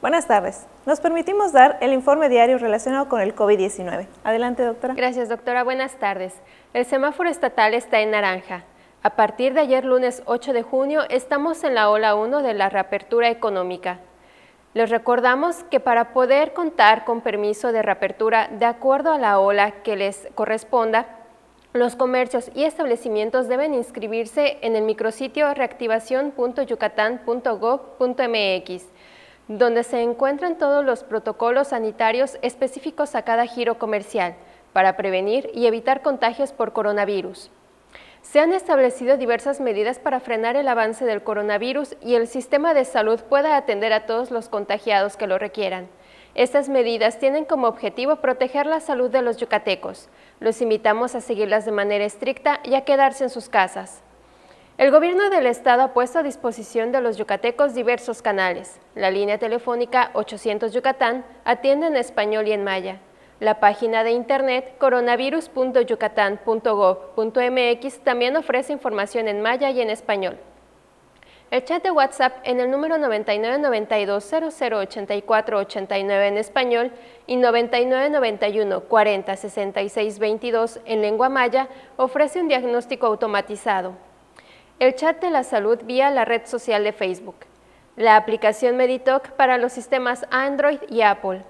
Buenas tardes. Nos permitimos dar el informe diario relacionado con el COVID-19. Adelante, doctora. Gracias, doctora. Buenas tardes. El semáforo estatal está en naranja. A partir de ayer lunes 8 de junio estamos en la ola 1 de la reapertura económica. Les recordamos que para poder contar con permiso de reapertura de acuerdo a la ola que les corresponda, los comercios y establecimientos deben inscribirse en el micrositio reactivación.yucatán.gov.mx donde se encuentran todos los protocolos sanitarios específicos a cada giro comercial para prevenir y evitar contagios por coronavirus. Se han establecido diversas medidas para frenar el avance del coronavirus y el sistema de salud pueda atender a todos los contagiados que lo requieran. Estas medidas tienen como objetivo proteger la salud de los yucatecos. Los invitamos a seguirlas de manera estricta y a quedarse en sus casas. El gobierno del estado ha puesto a disposición de los yucatecos diversos canales. La línea telefónica 800 Yucatán atiende en español y en maya. La página de internet coronavirus.yucatán.gov.mx también ofrece información en maya y en español. El chat de WhatsApp en el número 9992008489 en español y 9991406622 en lengua maya ofrece un diagnóstico automatizado el chat de la salud vía la red social de Facebook, la aplicación Meditoc para los sistemas Android y Apple.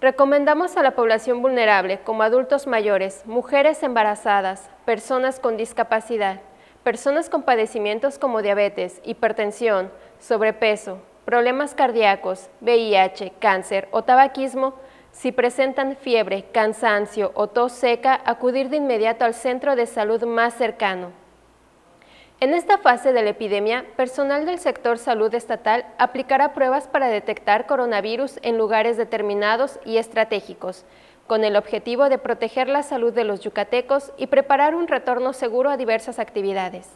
Recomendamos a la población vulnerable, como adultos mayores, mujeres embarazadas, personas con discapacidad, personas con padecimientos como diabetes, hipertensión, sobrepeso, problemas cardíacos, VIH, cáncer o tabaquismo, si presentan fiebre, cansancio o tos seca, acudir de inmediato al centro de salud más cercano. En esta fase de la epidemia, personal del sector salud estatal aplicará pruebas para detectar coronavirus en lugares determinados y estratégicos, con el objetivo de proteger la salud de los yucatecos y preparar un retorno seguro a diversas actividades.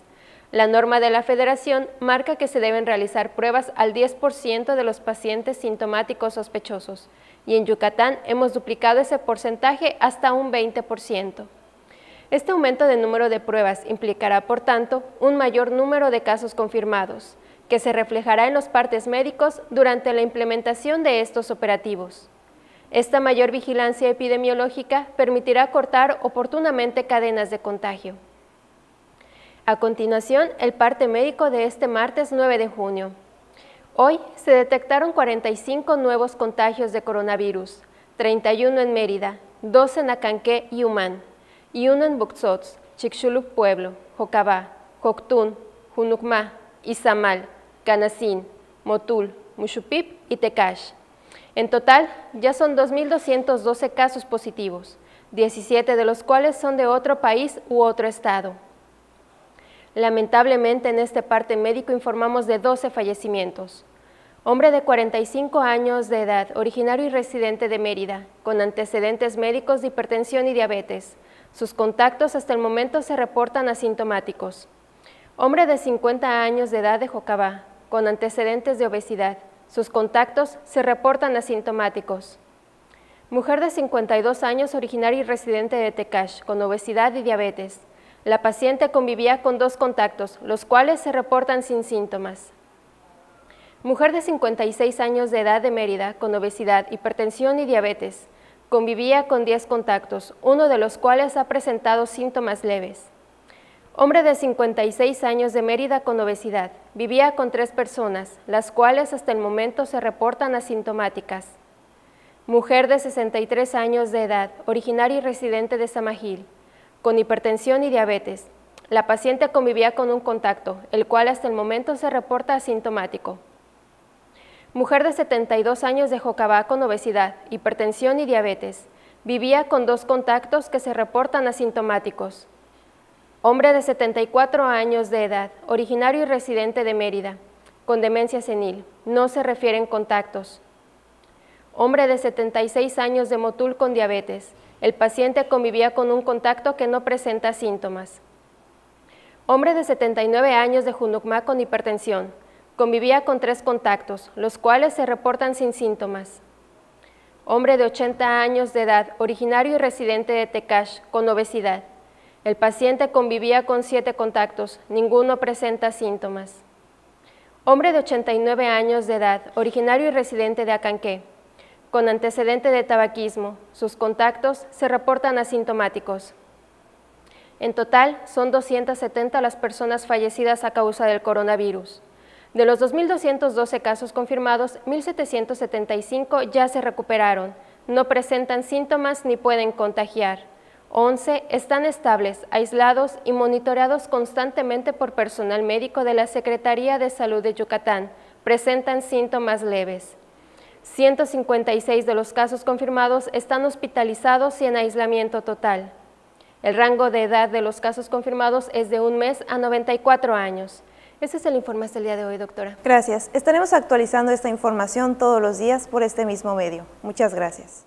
La norma de la Federación marca que se deben realizar pruebas al 10% de los pacientes sintomáticos sospechosos, y en Yucatán hemos duplicado ese porcentaje hasta un 20%. Este aumento de número de pruebas implicará, por tanto, un mayor número de casos confirmados, que se reflejará en los partes médicos durante la implementación de estos operativos. Esta mayor vigilancia epidemiológica permitirá cortar oportunamente cadenas de contagio. A continuación, el parte médico de este martes 9 de junio. Hoy se detectaron 45 nuevos contagios de coronavirus, 31 en Mérida, 12 en Acanqué y Humán. Yunan Buxots, Chicxulub Pueblo, Jocabá, Joctún, Junucma, Izamal, Canacín, Motul, Mushupip y Tecash. En total, ya son 2.212 casos positivos, 17 de los cuales son de otro país u otro estado. Lamentablemente, en este parte médico informamos de 12 fallecimientos. Hombre de 45 años de edad, originario y residente de Mérida, con antecedentes médicos de hipertensión y diabetes, sus contactos hasta el momento se reportan asintomáticos. Hombre de 50 años de edad de Jocabá, con antecedentes de obesidad. Sus contactos se reportan asintomáticos. Mujer de 52 años, originaria y residente de Tecash, con obesidad y diabetes. La paciente convivía con dos contactos, los cuales se reportan sin síntomas. Mujer de 56 años de edad de Mérida, con obesidad, hipertensión y diabetes. Convivía con 10 contactos, uno de los cuales ha presentado síntomas leves. Hombre de 56 años de Mérida con obesidad. Vivía con tres personas, las cuales hasta el momento se reportan asintomáticas. Mujer de 63 años de edad, originaria y residente de Samajil, con hipertensión y diabetes. La paciente convivía con un contacto, el cual hasta el momento se reporta asintomático. Mujer de 72 años de Jocabá con obesidad, hipertensión y diabetes. Vivía con dos contactos que se reportan asintomáticos. Hombre de 74 años de edad, originario y residente de Mérida, con demencia senil. No se refieren contactos. Hombre de 76 años de Motul con diabetes. El paciente convivía con un contacto que no presenta síntomas. Hombre de 79 años de Junucmá con hipertensión Convivía con tres contactos, los cuales se reportan sin síntomas. Hombre de 80 años de edad, originario y residente de Tecash, con obesidad. El paciente convivía con siete contactos, ninguno presenta síntomas. Hombre de 89 años de edad, originario y residente de Acanqué, con antecedente de tabaquismo. Sus contactos se reportan asintomáticos. En total, son 270 las personas fallecidas a causa del coronavirus. De los 2.212 casos confirmados, 1.775 ya se recuperaron, no presentan síntomas ni pueden contagiar. 11 están estables, aislados y monitoreados constantemente por personal médico de la Secretaría de Salud de Yucatán. Presentan síntomas leves. 156 de los casos confirmados están hospitalizados y en aislamiento total. El rango de edad de los casos confirmados es de un mes a 94 años. Ese es el informe hasta el día de hoy, doctora. Gracias. Estaremos actualizando esta información todos los días por este mismo medio. Muchas gracias.